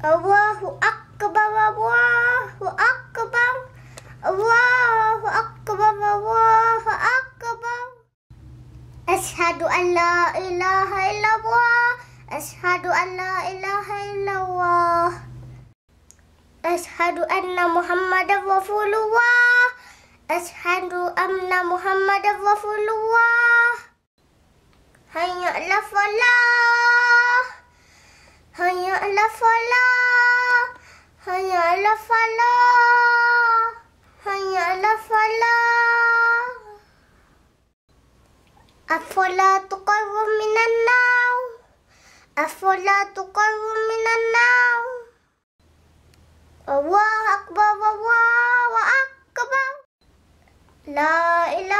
الله أكبر الله أكبر الله أكبر الله أكبر أشهد أن لا إله إلا الله أشهد أن لا إله إلا الله أشهد أن محمدا رسول الله أشهد أن محمدا رسول الله على فلا هيا على فلا هيا على فلا أفلا تقر من النار أفلا تقر من النار الله أكبر الله أكبر لا إله